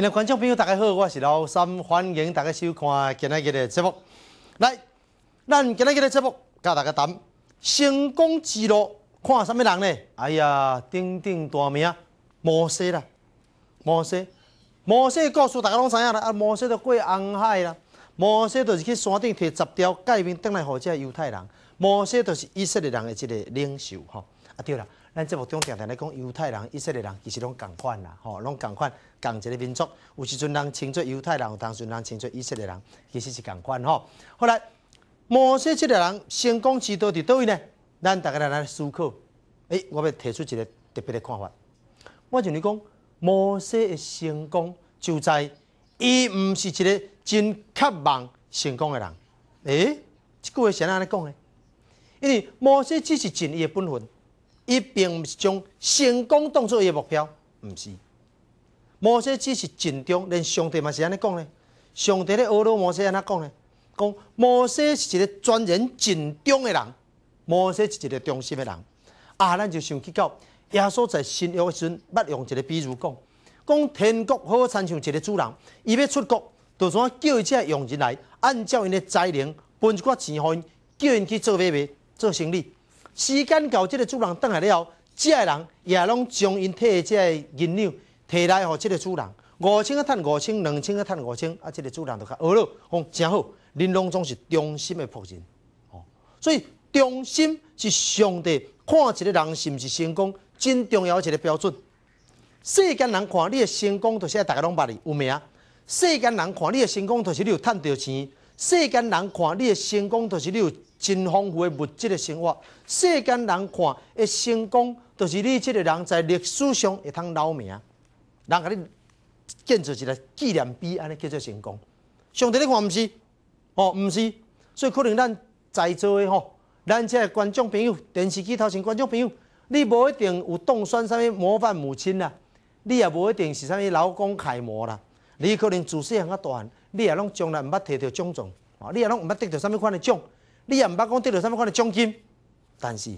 今日观众朋友，大家好，我是老三，欢迎大家收看今日的节目。来，咱今日的节目教大家谈成功之路，看什么人呢？哎呀，顶顶大名摩西啦，摩西，摩西告诉大家拢知影啦？啊，摩西就过红海啦，摩西就是去山顶摕十条界面登来好只犹太人，摩西就是以色列人的一个领袖吼。啊，对啦。咱这目中常常咧讲犹太人、以色列人，其实拢共款啦，吼，拢共款，共一个民族。有时阵人称作犹太人，有时阵人称作以色列人，其实是共款吼。后来摩西这个人成功之道伫倒位呢？咱逐个来来思考。诶，我要提出一个特别的看法。我就你讲，摩西的成功就在伊毋是一个真渴望成功的人。诶，即句话是安尼讲的，因为摩西只是尽伊的本分。伊并毋是将成功当作伊个目标，毋是。摩西只是尽忠，连上帝嘛是安尼讲呢。上帝咧，俄罗摩西安尼讲呢？讲摩西是一个专人尽忠诶人，摩西是一个忠心诶人。啊，咱就想起到耶稣在新约嘅时阵，捌用一个比如讲，讲天国好好参像一个主人，伊要出国，就从叫伊只佣人来，按照因诶才能分一寡钱，互因叫因去做买卖，做生意。时间到，即个主人倒来了后，个人也拢将因摕即个银两摕来互即个主人五千个趁五千两千个趁五千，啊，即个主人就较好了，吼，常好。人拢总是忠心的仆人，哦，所以忠心是上帝看一个人是毋是成功真重要一个标准。世间人看你的成功，就是大家拢捌你有名；世间人看你的成功，就是你有趁到钱；世间人看你的成功，就是你有。真丰富的物质的生活，世间人看的成功，就是你即个人在历史上会通留名，人甲你建造一个纪念碑，安尼叫做成功。上帝咧，看毋是，哦，毋是，所以可能咱在座的吼，咱即个观众朋友，电视机头前观众朋友，你无一定有当选啥物模范母亲啦，你也无一定是啥物老公楷模啦，你可能自细汉较大汉，你也拢从来毋捌摕到奖状，哦，你也拢毋捌得到啥物款的奖。你也毋捌讲得到什物款的奖金，但是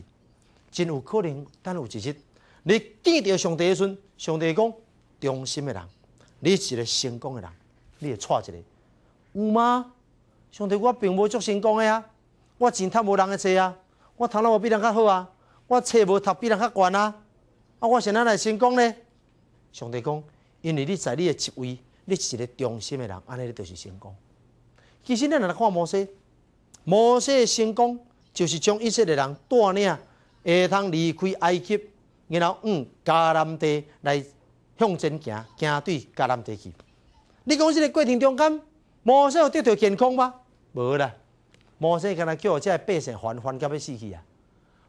真有可能，等有一日你见到上帝的阵，上帝讲忠心的人，你是一个成功的人，你会错一个，有吗？上帝，我并无足成功诶啊，我钱趁无人诶车啊，我头脑无比人较好啊，我册无读比人较悬啊，啊，我现哪来成功呢？上帝讲，因为你在你的职位，你是一个忠心的人，安尼你就是成功。其实你若来看某些？摩西成功，就是将一色列人带领下通离开埃及，然后往迦南地来向前行，行对迦南地去。你讲这个过程中间，摩西有得到健康吗？无啦。摩西敢若叫这百姓烦烦甲要死去啊！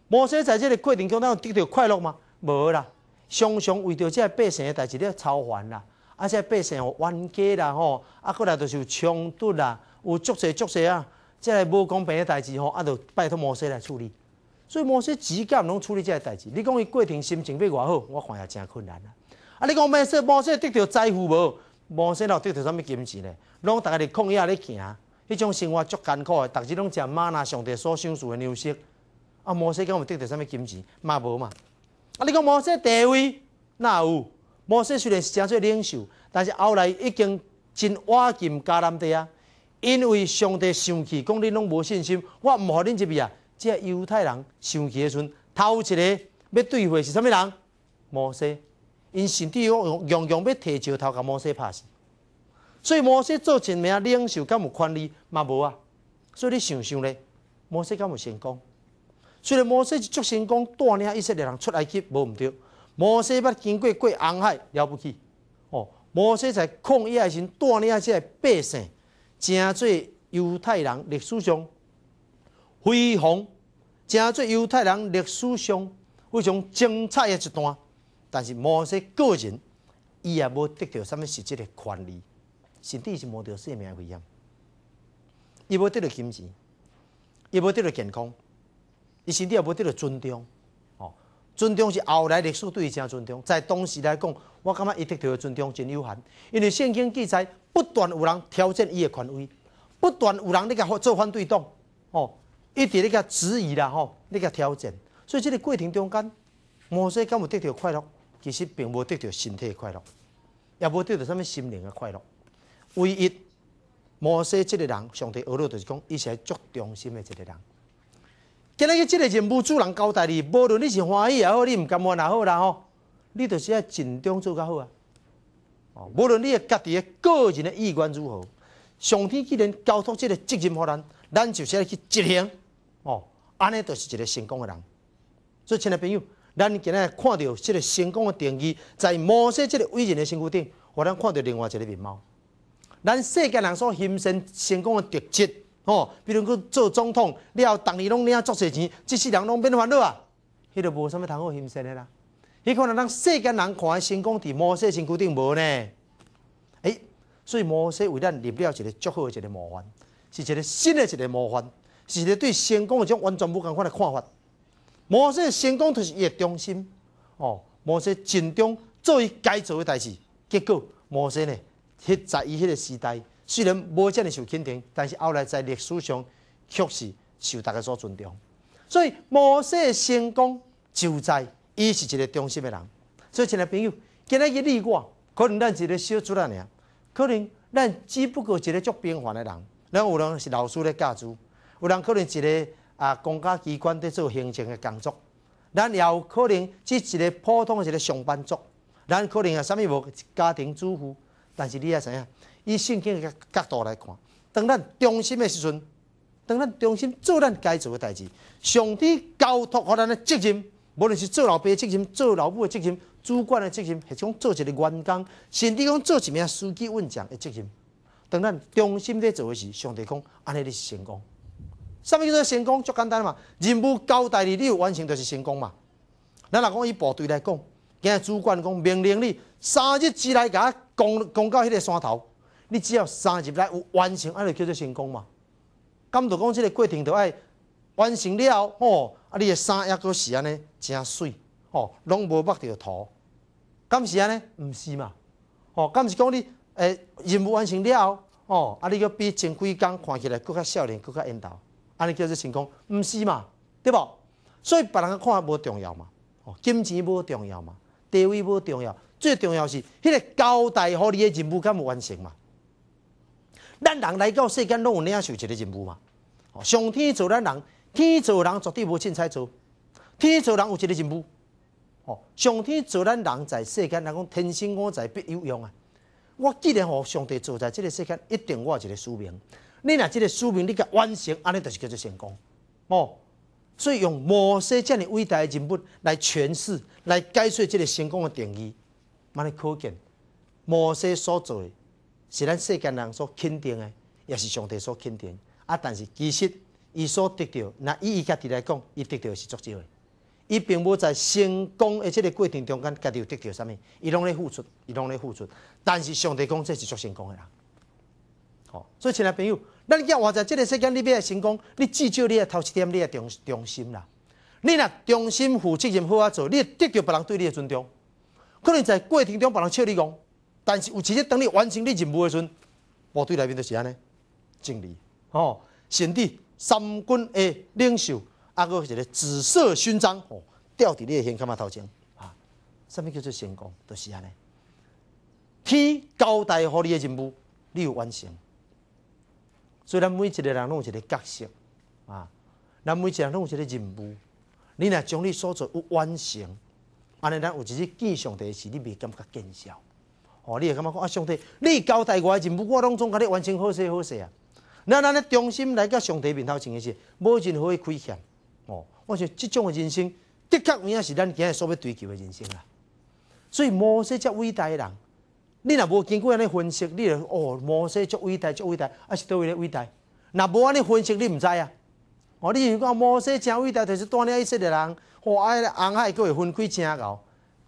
摩西在这个过程中，间有得到快乐吗？无啦。常常为着这百姓的代志咧操烦啦，啊，这百姓冤家啦吼，啊，过来就是有冲突啦，有足侪足侪啊！即个无公平的代志吼，啊，得拜托摩西来处理。所以摩西只敢拢处理即个代志。你讲伊过程心情要偌好，我看也真困难啊。啊，你讲莫说摩西得到财富无？摩西若得到什物金钱咧？拢逐个伫抗压咧行，迄种生活足艰苦的，逐日拢食玛拿上帝所赏赐的粮食。啊，摩西敢有得到什物金钱？嘛无嘛。啊，你讲摩西地位哪有？摩西虽然是叫做领袖，但是后来已经真瓦金加兰地啊。因为上帝生气，讲恁拢无信心，我毋互恁入边啊。即个犹太人生气诶时阵，头一个要对付诶是啥物人？摩西，因神底用用用要摕石头甲摩西拍死，所以摩西做一名领袖，敢有权利嘛无啊？所以你想想咧，摩西敢有成功？虽然摩西是足成功，带领以色列人出来去无毋对，摩西捌经过过红海了不起哦，摩西在旷野先带领即个百姓。真侪犹太人历史上辉煌，真侪犹太人历史上非常精彩的一段。但是某些个人，伊也无得到什物实质的权利，甚至是无得生命危险，伊无得到金钱，伊无得到健康，伊甚至也无得到尊重。尊重是后来历史对伊正尊重，在当时来讲，我感觉伊得到的尊重真有限，因为圣经记载不断有人挑战伊的权威，不断有人咧甲做反对党，哦，一直咧甲质疑啦吼，咧甲挑战，所以这个过程中间，摩西敢有得到快乐，其实并无得到身体的快乐，也无得到什么心灵的快乐，唯一摩西这个人上帝俄罗就是讲，伊是足忠心的一个人。今日即个任务，主人交代你，无论你是欢喜也好，你毋甘愿也好啦吼，你就是爱尽忠做较好啊。哦，无论你的家己个人的意愿如何，上天既然交托即个责任予咱，咱就是要去执行。哦，安尼就是一个成功的人。所以，亲爱朋友，咱今日看到即个成功的定义，在某些即个伟人的身躯顶，互咱看到另外一个面貌。咱世间人所形成成功的特质。哦，比如讲做总统，你后逐年拢领足侪钱，即世人拢变烦恼啊，迄个无啥物通好现实的啦。迄可能咱世间人看成功，伫模式身躯定无呢。诶，所以模式为咱立了一个足好一个模范，是一个新的一个模范，是一个对成功诶种完全无共款的看法。模式成功就是伊诶中心，哦，模式尽忠做伊该做诶代志，结果模式呢，迄在伊迄个时代。虽然无遮尔受肯定，但是后来在历史上却是受大家所尊重。所以某些成功就在伊是一个中心的人。所以亲爱朋友，今日一历我，可能咱是一个小主啦，可能咱只不过一个做平凡的人。咱有人是老师咧教书，有人可能一个啊公家机关在做行政的工作，咱也有可能只是一个普通的一个上班族，咱可能啊啥物无家庭主妇，但是你也知影。以圣经的角度来看，当咱中心的时阵，当咱中心做咱该做的代志，上帝交托给咱的责任，无论是做老爸的责任、做老母的责任、主管的责任，或者讲做一个员工，甚至讲做一名书记、院长的责任，当咱中心在做的时，上帝讲安尼你是成功。什么叫做成功？足简单嘛，任务交代你，你有完成就是成功嘛。咱来讲以部队来讲，今日主管讲命令你三日之内，甲我攻攻到迄个山头。你只要三日来完成，安尼叫做成功嘛。咁就讲，即个过程就爱完成了哦。啊，你个三抑个是安尼真水吼，拢无擘着头。咁是安尼毋是嘛？哦，咁是讲你诶，任务完成了哦。啊，你个比前几工看起来更较少年，更较缘投，安尼叫做成功，毋是嘛？对无？所以别人看法无重要嘛，哦，金钱无重要嘛，地位无重要，最重要是迄个交代好你个任务敢有完成嘛？咱人来到世间，拢有领样一个任务嘛？上天造咱人，天造人绝对无凊彩做，天造人有一个任务。哦，上天造咱人在世间，人讲天生我材必有用啊！我既然吼上帝做在这个世间，一定我有一个使命。你若这个使命，你甲完成，安尼就是叫做成功。哦，所以用摩西这样伟大的人物来诠释、来解说这个成功的定义，安尼可见摩西所做的。是咱世间人所肯定的，也是上帝所肯定。啊，但是其实伊所得到，那以伊家己来讲，伊得到是足少的。伊并无在成功诶这个过程中间，家己有得到啥物？伊拢咧付出，伊拢咧付出。但是上帝讲，这是足成功的人。好，所以亲爱朋友，咱要活在这个世间，你要成功，你至少你要头一点，你要忠忠心啦。你若忠心付出任何做，你得到别人对你的尊重。可能在过程中，别人笑你讲，但是有其实等你完成你任务的时阵，部队内面就是安尼，敬礼哦，甚帝三军的领袖，啊个一个紫色勋章哦，吊在你的胸干嘛头前啊？什么叫做成功？就是安尼，天交代予你的任务，你有完成。虽然每一个人拢有一个角色啊，咱每一个人拢有一个任务，你若将你所做有完成，安尼咱有一日见上帝时，你未感觉见效。哦，你会感觉讲啊？上帝，你交代我的任务，我拢总甲你完成好势好势啊。那咱咧中心来甲上帝面头前的是，无任何的亏欠。哦，我想即种的人生的确有影是咱今日所要追求的人生啦。所以摩式遮伟大的人，你若无经过安尼分析，你就哦摩式遮伟大，遮伟大，还是倒位咧伟大。若无安尼分析你毋知啊。哦，你如果摩式诚伟大，就是多安尼识的人，或爱咧安海佫会分开正高，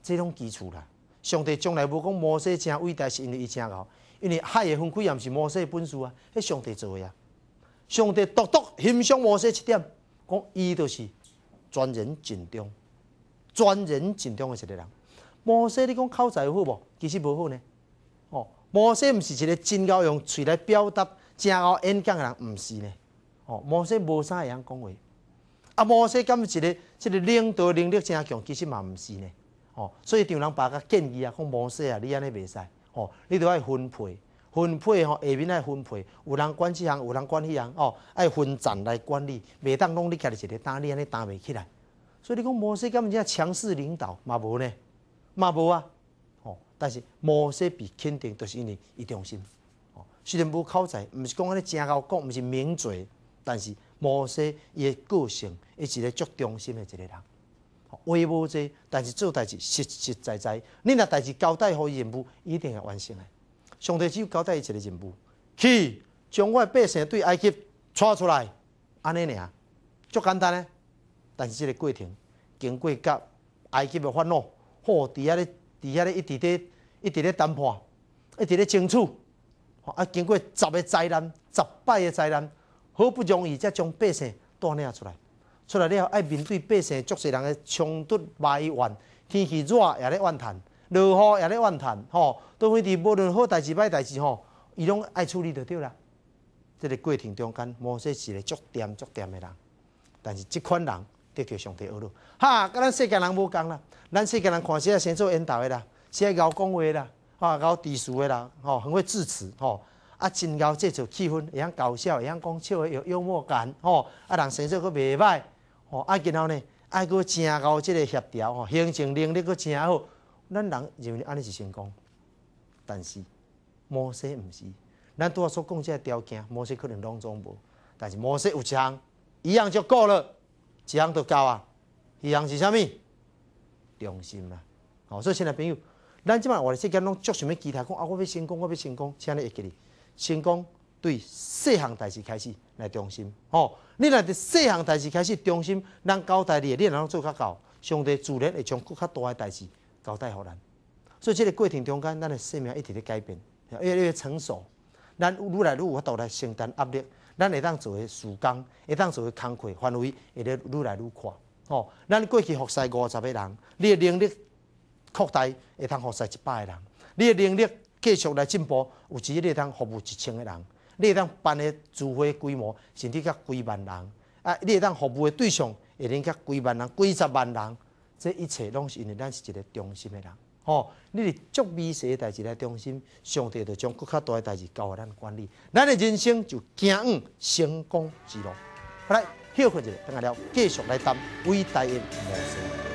即种基础啦。上帝从来无讲摩西正伟大，是因为伊正牛，因为海的分开也毋是摩西本事啊，迄上帝做啊。上帝独独欣赏摩西一点，讲伊都是专人尽忠、专人尽忠的一个人。摩西你讲靠财富无，其实无好呢。哦，摩西毋是一个真够用嘴来表达、诚贤演讲的人，毋是呢。哦，摩西无啥会晓讲话，啊，摩西是一个、一个领导能力诚强，其实嘛毋是呢。吼，所以丈人把甲建议啊、讲模式啊，你安尼袂使，吼，你都爱分配，分配吼下面爱分配，有人管即项，有人管迄项，吼，爱分站来管理，袂当拢你家己一个担，你安尼担袂起来。所以你讲模式根毋就强势领导嘛无呢，嘛无啊，吼，但是模式比肯定都是因为伊中心，吼，虽然无靠才，毋是讲安尼诚 𠢕 讲，毋是名嘴，但是模式伊个性，伊是一个足中心的一个人。威无济，但是做代志实实在在。你若代志交代好任务，一定会完成的。上帝只有交代伊一个任务，去将我百姓对埃及拖出来，安尼尔，足简单呢。但是这个过程，经过甲埃及的烦恼，吼，伫遐咧，伫遐咧，一直咧，一直咧，谈判，一直咧，争吼。啊，经过十个灾难，十摆个灾难，好不容易才将百姓带领出来。出来了，爱面对百姓、足侪人的冲突埋怨，天气热也咧怨叹，落雨也咧怨叹，吼，都非伫无论好代志歹代志吼，伊拢爱处理就对啦。即个过程中间，某说是个足掂足掂的人，但是即款人得叫上帝学咯。哈，甲咱世间人无共啦，咱世间人看是啊，先做引导的啦，先会搞讲话啦，吼，搞低俗的啦，吼，很会致辞吼，啊，真会制造气氛，会晓搞笑，会晓讲笑会有幽默感，吼，啊，人神色佫袂歹。哦，啊，然后呢，啊，佫诚够即个协调吼，行政能力佫诚好，咱人认为安尼是成功，但是模式毋是，咱拄啊所讲即个条件，模式可能拢总无，但是模式有一项，一项就够了，一项就够啊，一项是虾米？良心啦。哦，所以亲爱朋友，咱即摆话的世间拢足想要其他讲，啊，我要成功，我要成功，请你一记哩，成功。对细项代志开始来中心哦，你若对细项代志开始中心，咱交代你，你来做较到，相对自然会将搁较大诶代志交代互咱。所以即个过程中间，咱诶生命一直咧改变，越来越成熟。咱愈来愈有法度来承担压力，咱会当作为时间，会当作为工慨范围会得愈来愈宽哦。咱过去服侍五十个人，你诶能力扩大会当服侍一百个人，你诶能力继续来进步，有潜会当服务一千个人。你会当办的聚会规模甚至甲几万人，啊！你会当服务的对象会能甲几万人、几十万人，这一切拢是因为咱是一个中心的人，吼！你足每一件代志来中心，上帝就将更较大代志交互咱管理，咱的人生就惊成功之路。好来，息一下，等下聊，继续来谈伟大因模式。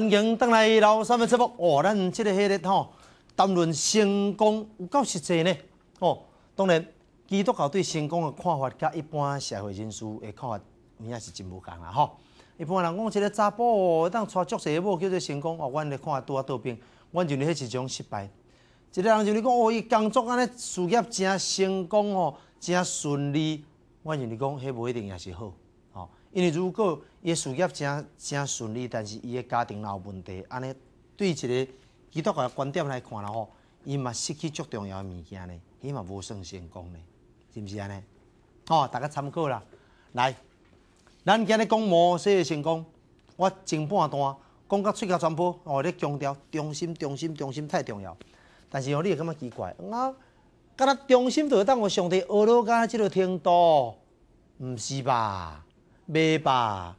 欢迎登来老三分七步哦，咱即个迄日吼谈论成功有够实际呢哦。当然，基督教对成功的看法甲一般社会人士的看法，有影是真无共啦吼。一般人讲一个查甫，咱娶足一某叫做成功，我阮来看多啊多变，阮认是迄一种失败。一个人就你讲哦，伊工作安尼事业真成功哦，真顺利，我认为讲迄不一定也是好。因为如果伊的事业真真顺利，但是伊的家庭有问题，安尼对一个基督教的观点来看啦吼，伊嘛失去最重要的物件呢，伊嘛无算成功呢，是不是安尼？吼，大家参考啦。来，咱今日讲模式的成功，我前半段讲到吹甲传播，哦，你强调中心，中心，中心太重要。但是吼，你会感觉奇怪，啊，敢若中心会当我上帝，俄罗斯即个天度，毋是吧？未吧，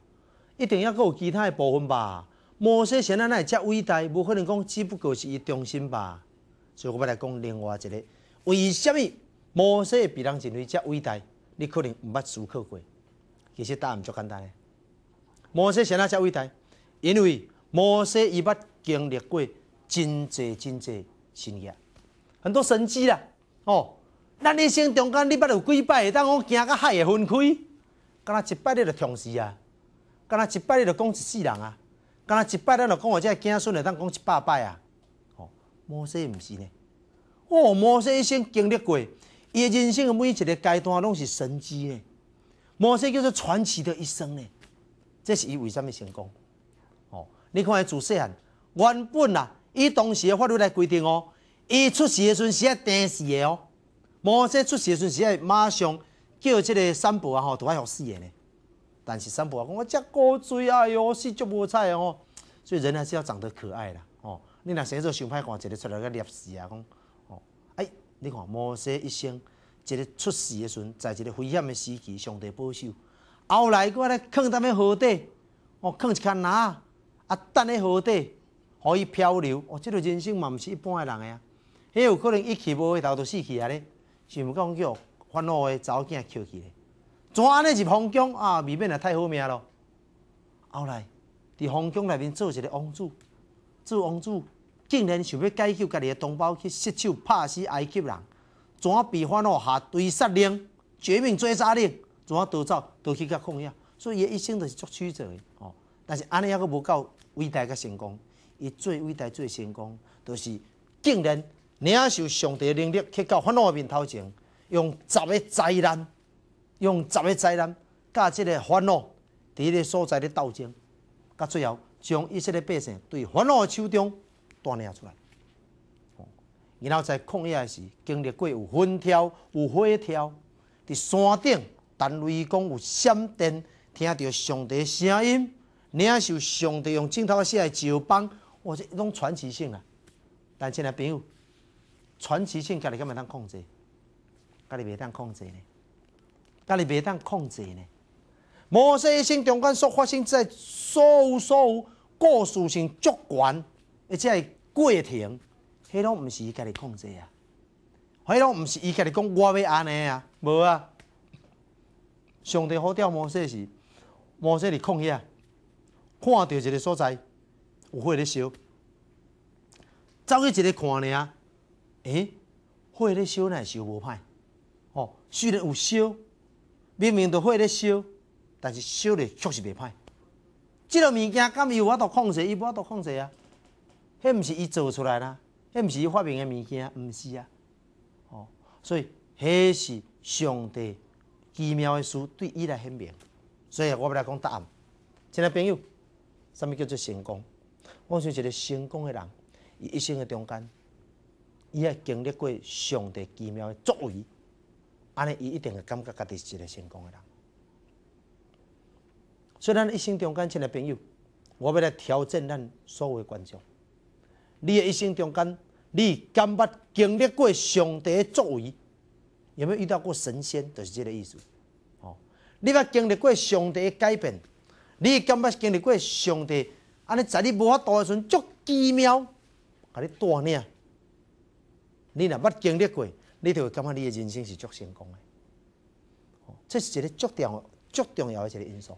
一定要佮有其他诶部分吧。摩西先啊，那会遮伟大，无可能讲只不过是伊中心吧。所以我来讲另外一个，为什么摩西比人认为遮伟大？你可能毋捌思考过，其实答案足简单。摩西先啊，遮伟大，因为摩西伊捌经历过真济真济生业，很多神迹啦。哦，咱一生中间你捌有几摆，当讲惊甲海会分开。敢若一摆你著同时啊，敢若一摆你著讲一世人啊，敢若一摆咱著讲我这囝孙，能讲一百摆啊？哦，摩西毋是呢，哦，摩西一生经历过，伊人生的每一个阶段拢是神迹呢，摩西叫做传奇的一生呢，这是伊为虾米成功？哦，你看伊自细汉，原本啊，以当时法律来规定哦，伊出世时阵是爱等死的哦，摩西出世的时阵是啊，马上。叫即个三伯啊吼，拄爱互死诶呢。但是三伯啊讲我遮古锥啊，哎哟，死足无彩哦。所以人还是要长得可爱啦哦。你若写作想歹看，一日出来个烈士啊讲哦。哎，你看摩西一生一日出世的时阵，在一个危险的时期上帝保佑。后来我咧囥在咩河底，我囥一卡篮啊，等咧河底可以漂流。哦，即个人生嘛毋是一般的人诶啊。迄有可能一去无回头就死去啊咧，是是讲叫？查某囝捡起来，怎安尼是红姜啊？未免也太好命咯。后来伫红姜内面做一个王子，做王子竟然想要解救家己的同胞，去失手拍死埃及人，怎被欢乐下堆杀令绝命追杀令？怎啊逃走？逃去甲空样？所以伊一生都是足曲折的哦。但是安尼还个无够伟大甲成功，伊最伟大最成功就是竟然领受上帝能力，去到恼的面头前。用十个灾难，用十个灾难，甲即个烦恼伫迄个所在咧斗争，到最后将伊这个百姓对烦恼的手中锻炼出来。然后再创业时，经历过有风挑、有火挑，伫山顶，但雷公有闪电，听到上帝声音，领受上帝用镜头写石板，或者一种传奇性啦。但即个朋友，传奇性家己干咪当控制。家己袂当控制呢，家己袂当控制呢。摩式一中间所发生在所有所有故事性足悬，而且系过程，迄拢毋是伊家己控制啊，迄拢毋是伊家己讲我要安尼啊。无啊，上帝好调摩式是摩式伫控制啊，看到一个所在有火伫烧，走去一个看尔，啊，哎，火伫烧呢，烧无歹，虽然有烧，明明着火在烧，但是烧咧确实袂歹。即个物件，伊有法度控制，伊无法度控制啊。迄毋是伊做出来啦，迄毋是伊发明个物件，毋是啊。哦，所以迄是上帝奇妙的书，对伊来显明。所以我要来讲答案。亲爱朋友，什物叫做成功？我想一个成功的人，伊一生的中间，伊也经历过上帝奇妙的作为。安尼伊一定会感觉家己是一个成功的人。所以咱一生中间请来朋友，我要来挑战咱所有观众。你的一生中间，你敢捌经历过上帝作为？有没有遇到过神仙？就是即个意思。哦，你捌经历过上帝改变？你敢不经历过上帝？安尼在你无法度的时阵，足奇妙，甲尼带领。你若捌经历过？你就感觉你的人生是足成功的。即这是一个足重、足重要诶一个因素。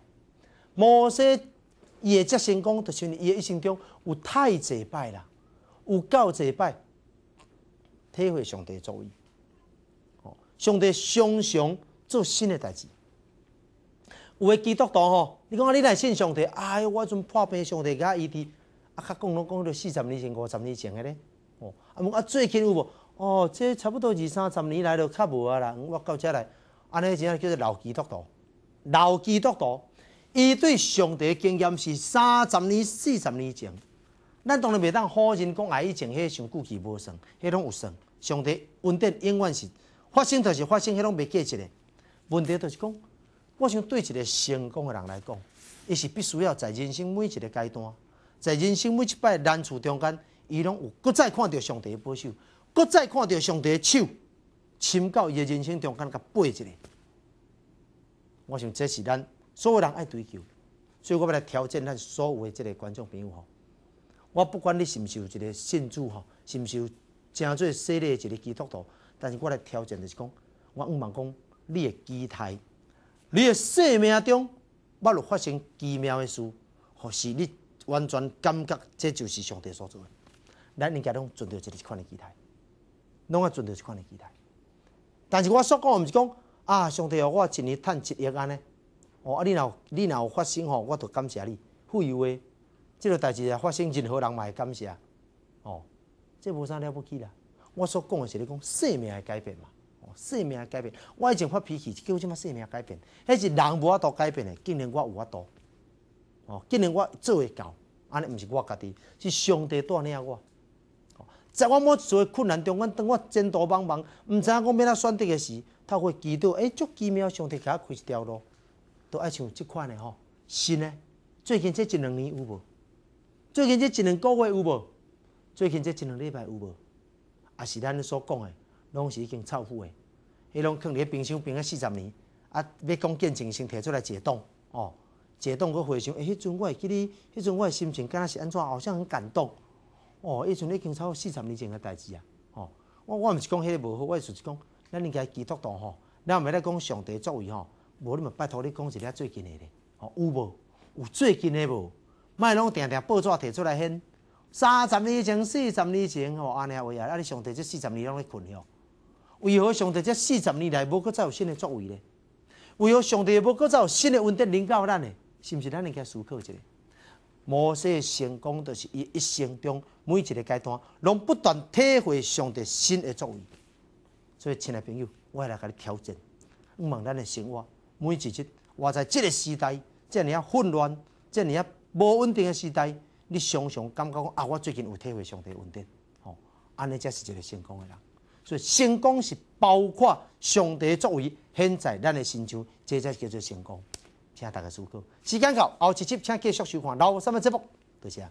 某些也足成功，著是伊诶一生中有太侪摆啦，有够侪摆体会上帝诶注意。上帝常常做新诶代志。有诶基督徒吼，你讲你来信上帝，哎，我阵破病，上帝甲伊伫啊，讲拢讲到四十年前、五十年前诶咧，哦，啊，最近有无？哦，即差不多二三十年来都较无啊啦。我到遮来，安尼只叫做老基督徒，老基督徒，伊对上帝经验是三十年、四十年前。咱当然袂当否认讲，啊，以前个上过去无算，迄拢有算。上帝稳定永远是发生，就是发生迄拢袂过一个问题就是讲，我想对一个成功的人来讲，伊是必须要在人生每一个阶段，在人生每一摆难处中间，伊拢有搁再看到上帝的保守。我再看到上帝的手，深到伊的人生中，感觉背一个。我想，这是咱所有人爱追求，所以我来挑战咱所有的即个观众朋友吼。我不管你是毋是有一个信主吼，是毋是有真做系的一个基督徒，但是我来挑战的是讲，我毋茫讲你的期待，你的生命中，我有发生奇妙的事，或是你完全感觉这就是上帝所做的，咱应该拢存着一个款的期待。拢啊，存伫即款的机台。但是我所讲，毋是讲啊，上帝啊，我一年趁一亿安尼。哦，啊，你若有你若有发生吼，我都感谢你。富有诶，即个代志若发生任何人嘛会感谢。哦，这无啥了不起啦。我所讲的是咧，讲生命改变嘛。哦，生命改变。我以前发脾气，叫即么生命改变？迄是人无法度改变的，竟然我有法度。哦，竟然我做会到，安尼毋是我家己，是上帝带领我。在我某做困难中，阮当我前途茫茫，毋知影讲要怎选择的时，他会记得，哎，足奇妙，上帝给我开一条路，都爱像即款的吼。是呢，最近这一两年有无？最近这一两个月有无？最近这一两礼拜有无？啊，是咱所讲的，拢是已经臭腐的，伊拢放伫冰箱冰了四十年，啊，要讲见证先摕出来解冻，哦，解冻佮回想，哎，迄阵我会记哩，迄阵我的心情敢若是安怎？好像很感动。哦，以前你讲差好四十年前诶代志啊，哦，我我毋是讲迄个无好，我就是讲咱应该基督徒吼，咱毋免咧讲上帝作为吼，无你嘛拜托你讲一下最近诶咧，哦有无？有最近诶无？卖拢定定报纸摕出来掀，三十年前、四十年前吼，安尼啊话啊，咱你上帝这四十年拢咧困哦。为何上帝这四十年来无搁再有新的作为咧？为何上帝无搁再有新的恩德领教咱诶？是毋是咱应该思考一下？某些成功，就是伊一生中每一个阶段，拢不断体会上帝新的作为。所以，亲爱朋友，我来甲你调整。毋们咱的生活，每一日，活在这个时代，遮尔啊混乱，遮尔啊无稳定的时代，你常常感觉讲啊，我最近有体会上帝稳定，吼，安尼才是一个成功的人。所以，成功是包括上帝的作为，现在咱的心中，这才叫做成功。请大家收看《时间到，后一集请继续收看，留三分节目，多谢。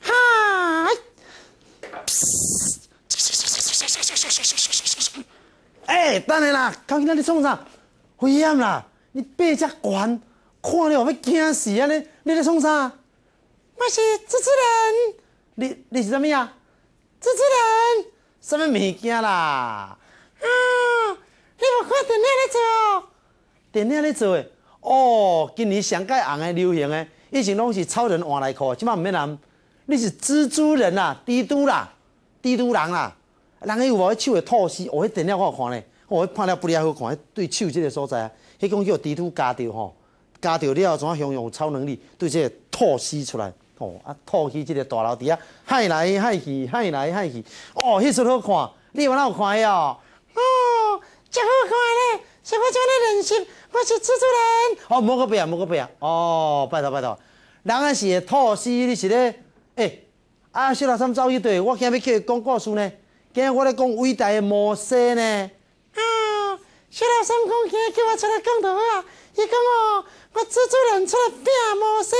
哈！哎，当然啦，究竟你创啥？危险啦，你八只关，看到要惊死安尼，你在创啥？我是蜘蛛人，你你是怎么样？蜘蛛人什么物件啦？啊！你看电影咧做？电影咧做？哦，今年上界红诶，流行诶，以前拢是超人换内裤，即摆毋免人。你是蜘蛛人啦，蜘蛛啦，蜘蛛人啦。人伊有无迄手诶吐丝，哦，迄电影看有看咧，我看了不哩好看。对手即个所在，迄讲叫蜘蛛胶着吼，胶着了后怎啊运用超能力对即个吐丝出来？哦啊，吐气即个大楼底啊，海来海去，海来海去，哦，迄出好看，你有哪有看呀？哦，真好看嘞，什么什么人生，我是蜘蛛人。哦，莫个变啊，莫个变啊。哦，拜托拜托。人啊是吐死，你是咧？诶，啊，小老三走去队，我今日去讲故事呢，今日我咧讲伟大的摩西呢。啊，小老三讲今日叫我出来讲图啊，伊讲哦，我蜘蛛人出来变摩西。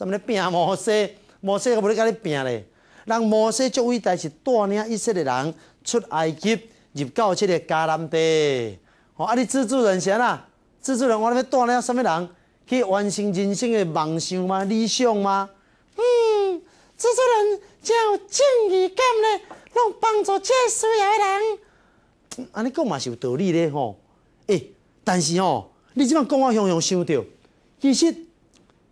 什么拼摩西，摩西都无咧，甲你拼咧。人摩西即为代是带领一色列人出埃及入到这个迦南地。哦，啊！你自助人先啦，自助人我咧带领什么人去完成人生的梦想吗？理想吗？嗯，自助人才有正义感咧，拢帮助这需要的人。安尼讲嘛是有道理咧，吼。诶，但是吼，你即摆讲我向向想到其实。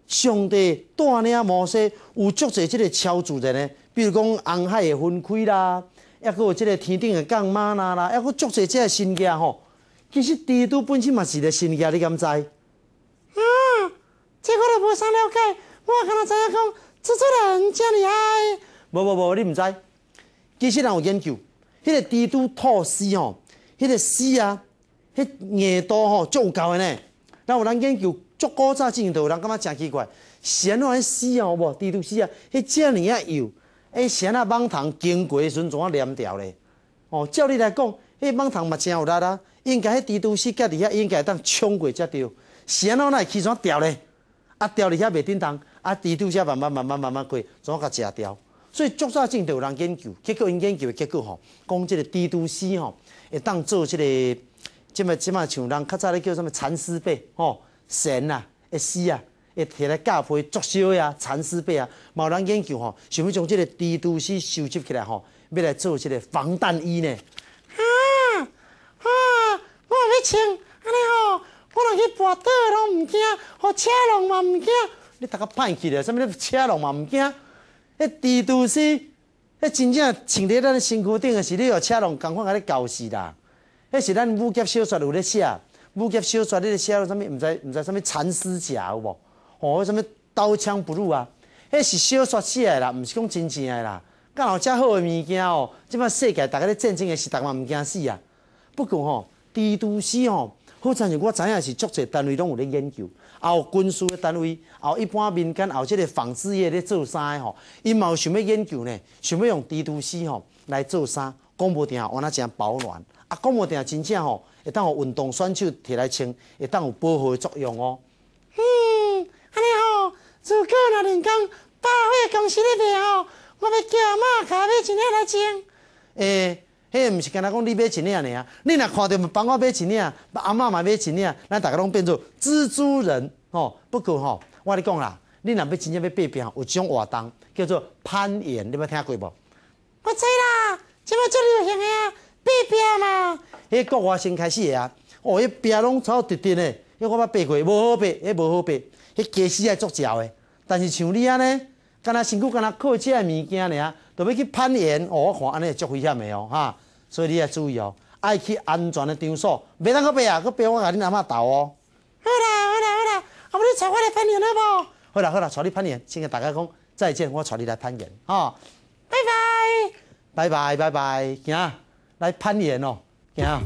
上帝带领摩西有足侪即个超自然呢，比如讲红海的分开啦，抑佫有即个天顶的降玛啦啦，抑佫足侪即个神迹吼。其实蜘蛛本身嘛是个神迹，你敢知？啊，这个我无啥了解，我看到知影讲，蜘蛛人真厉害。无无无，你毋知？其实人有研究，迄个蜘蛛吐丝吼，迄个丝啊，迄耳朵吼有够的呢。那有人研究。足古早进有人感觉真奇怪，仙人死哦，无蜘蛛死啊，迄只尔啊幼，迄仙啊，蠓虫经过时阵怎啊粘条咧？哦，照你来讲，迄蠓虫嘛真有力啊，应该迄蜘蛛丝隔伫遐应该当冲过才对，仙人会去怎啊掉咧？啊掉伫遐袂叮当，啊蜘蛛才慢慢慢慢慢慢过，怎啊甲食掉？所以足早前头有人研究，结果因研究的结果吼，讲即个蜘蛛丝吼会当做即个，即嘛即嘛像人较早咧叫什物蚕丝被吼。神啊，会死啊！会摕来教佛作秀啊，蚕丝被啊，有人研究吼，想要将即个蜘蛛丝收集起来吼，要来做即个防弹衣呢？啊啊！我要穿，安尼吼，我若去跋倒拢毋惊，互车龙嘛毋惊。你个歹去咧，啥物咧车龙嘛毋惊？迄蜘蛛丝，迄真正穿伫咱身躯顶的是你互车龙共好甲你搞死啦。迄是咱武侠小说有咧写。武侠小说咧写咯，什么唔知唔知什么蚕丝甲有无？哦，什么刀枪不入啊？迄是小说写诶啦，唔是讲真正诶啦。敢有遮好诶物件哦，即摆世界大个咧真正诶是十万物件死啊。不过吼，蜘蛛丝吼，好像我知影是足侪单位拢有咧研究，也有军事诶单位，也有一般民间，也有即个纺织业咧做衫诶吼。伊有想要研究呢，想要用蜘蛛丝吼来做衫，讲无定，往那只保暖。啊，讲无定，真正吼。会当有运动选手摕来穿，会当有保护的作用哦。嗯，安尼吼，如果若人讲百货公司那边吼，我要叫阿妈买一领来穿。诶，迄个毋是干那讲你买一领尔，啊？你若看到帮我买一领，阿阿妈买一领，咱大家拢变做蜘蛛人哦。不过吼，我咧讲啦，你若买真正要爬变，有一种活动叫做攀岩，你捌听过无？我知啦，即卖最流行的。爬爬嘛，迄国外先开始诶啊。哦，迄壁拢超滴滴诶，迄我捌爬过，无好爬，迄无好爬，迄假死爱作鸟诶。但是像你安尼，敢若身躯敢若靠只诶物件尔，都要去攀岩哦。我看安尼会足危险诶哦哈，所以你也注意哦，爱去安全诶场所，袂当去爬啊，去爬我甲你阿妈斗哦。好啦好啦好啦，阿我你带我来攀岩好无？好啦好啦，带你攀岩，先甲大家讲再见，我带你来攀岩哦。拜拜拜拜拜拜，行。来攀岩哦，行。